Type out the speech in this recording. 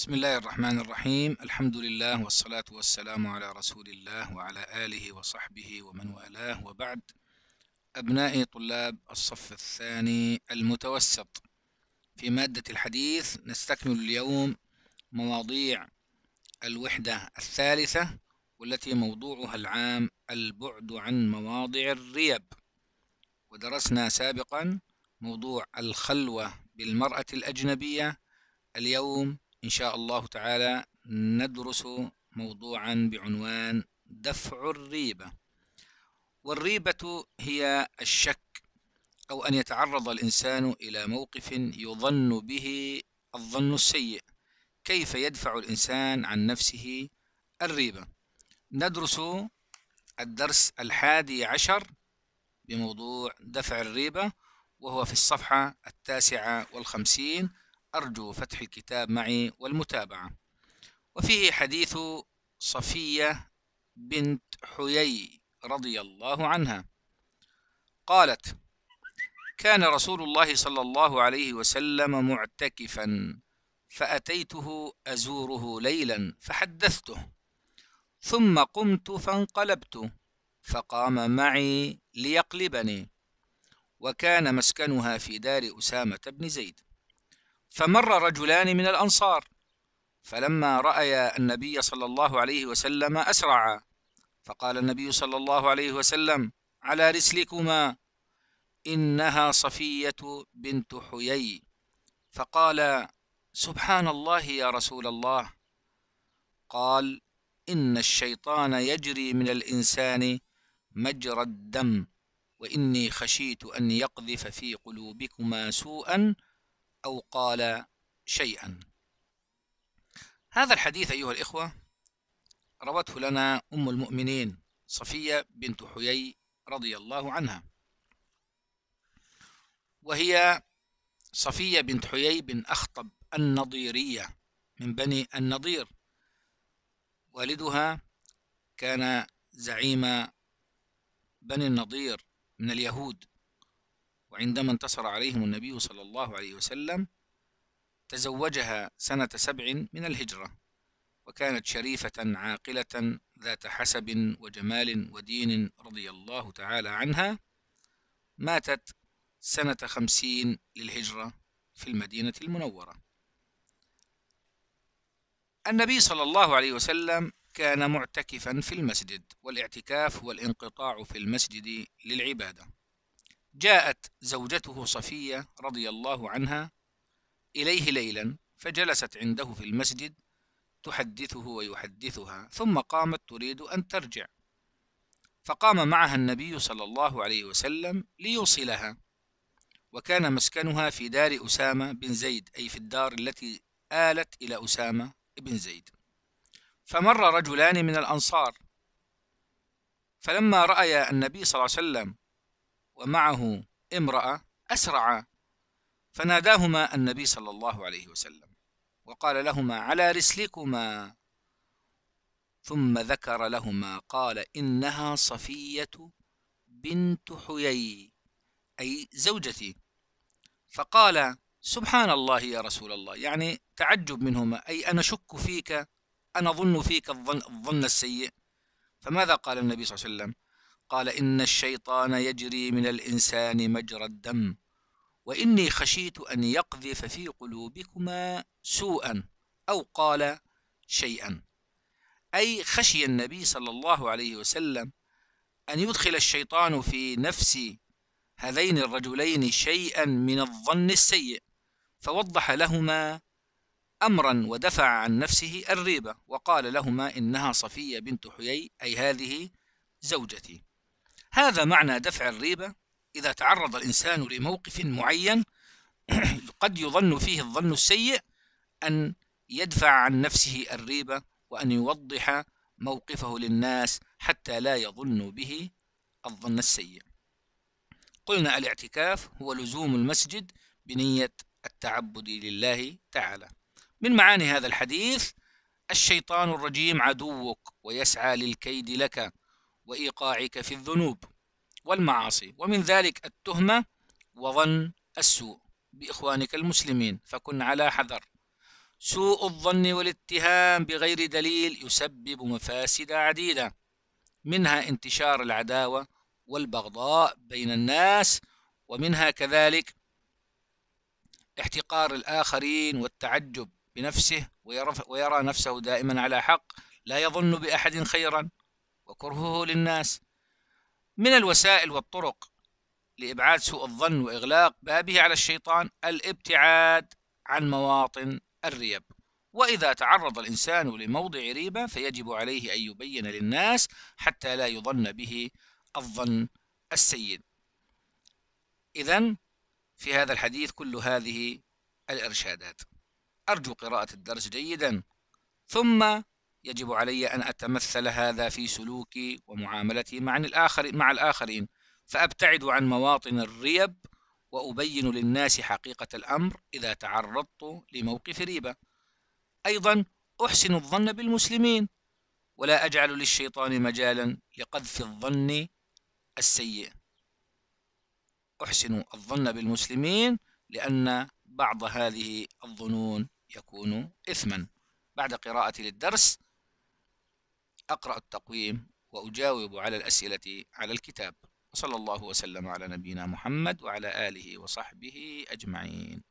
بسم الله الرحمن الرحيم الحمد لله والصلاة والسلام على رسول الله وعلى آله وصحبه ومن والاه وبعد أبنائي طلاب الصف الثاني المتوسط في مادة الحديث نستكمل اليوم مواضيع الوحدة الثالثة والتي موضوعها العام البعد عن مواضع الريب ودرسنا سابقا موضوع الخلوة بالمرأة الأجنبية اليوم إن شاء الله تعالى ندرس موضوعا بعنوان دفع الريبة والريبة هي الشك أو أن يتعرض الإنسان إلى موقف يظن به الظن السيء كيف يدفع الإنسان عن نفسه الريبة ندرس الدرس الحادي عشر بموضوع دفع الريبة وهو في الصفحة التاسعة والخمسين أرجو فتح الكتاب معي والمتابعة وفيه حديث صفية بنت حيي رضي الله عنها قالت كان رسول الله صلى الله عليه وسلم معتكفا فأتيته أزوره ليلا فحدثته ثم قمت فانقلبت فقام معي ليقلبني وكان مسكنها في دار أسامة بن زيد فمر رجلان من الأنصار فلما رأيا النبي صلى الله عليه وسلم أسرعا فقال النبي صلى الله عليه وسلم على رسلكما إنها صفية بنت حيي فقال سبحان الله يا رسول الله قال إن الشيطان يجري من الإنسان مجرى الدم وإني خشيت أن يقذف في قلوبكما سوءا أو قال شيئا هذا الحديث أيها الإخوة روته لنا أم المؤمنين صفية بنت حيي رضي الله عنها وهي صفية بنت حيي بن أخطب النضيرية من بني النضير والدها كان زعيم بني النضير من اليهود وعندما انتصر عليهم النبي صلى الله عليه وسلم تزوجها سنة سبع من الهجرة وكانت شريفة عاقلة ذات حسب وجمال ودين رضي الله تعالى عنها ماتت سنة خمسين للهجرة في المدينة المنورة النبي صلى الله عليه وسلم كان معتكفا في المسجد والاعتكاف هو الانقطاع في المسجد للعباده جاءت زوجته صفية رضي الله عنها إليه ليلا فجلست عنده في المسجد تحدثه ويحدثها ثم قامت تريد أن ترجع فقام معها النبي صلى الله عليه وسلم ليوصلها وكان مسكنها في دار أسامة بن زيد أي في الدار التي آلت إلى أسامة بن زيد فمر رجلان من الأنصار فلما رأيا النبي صلى الله عليه وسلم ومعه امرأة أسرعا فناداهما النبي صلى الله عليه وسلم وقال لهما على رسلكما ثم ذكر لهما قال إنها صفية بنت حيي أي زوجتي فقال سبحان الله يا رسول الله يعني تعجب منهما أي أنا شك فيك أنا ظن فيك الظن, الظن السيء فماذا قال النبي صلى الله عليه وسلم قال إن الشيطان يجري من الإنسان مجرى الدم وإني خشيت أن يقذف في قلوبكما سوءا أو قال شيئا أي خشي النبي صلى الله عليه وسلم أن يدخل الشيطان في نفس هذين الرجلين شيئا من الظن السيء فوضح لهما امرا ودفع عن نفسه الريبه وقال لهما انها صفيه بنت حيي اي هذه زوجتي هذا معنى دفع الريبة إذا تعرض الإنسان لموقف معين قد يظن فيه الظن السيء أن يدفع عن نفسه الريبة وأن يوضح موقفه للناس حتى لا يظن به الظن السيء قلنا الاعتكاف هو لزوم المسجد بنية التعبد لله تعالى من معاني هذا الحديث الشيطان الرجيم عدوك ويسعى للكيد لك وإيقاعك في الذنوب والمعاصي ومن ذلك التهمة وظن السوء بإخوانك المسلمين فكن على حذر سوء الظن والاتهام بغير دليل يسبب مفاسد عديدة منها انتشار العداوة والبغضاء بين الناس ومنها كذلك احتقار الآخرين والتعجب بنفسه ويرى نفسه دائما على حق لا يظن بأحد خيرا وكرهه للناس من الوسائل والطرق لإبعاد سوء الظن وإغلاق بابه على الشيطان الابتعاد عن مواطن الريب وإذا تعرض الإنسان لموضع ريبة فيجب عليه أن يبين للناس حتى لا يظن به الظن السيء إذا في هذا الحديث كل هذه الإرشادات أرجو قراءة الدرس جيدا ثم يجب علي أن أتمثل هذا في سلوكي ومعاملتي مع الآخرين فأبتعد عن مواطن الريب وأبين للناس حقيقة الأمر إذا تعرضت لموقف ريبة أيضا أحسن الظن بالمسلمين ولا أجعل للشيطان مجالا لقذف الظن السيء أحسن الظن بالمسلمين لأن بعض هذه الظنون يكون إثما بعد قراءتي للدرس أقرأ التقويم وأجاوب على الأسئلة على الكتاب وصلى الله وسلم على نبينا محمد وعلى آله وصحبه أجمعين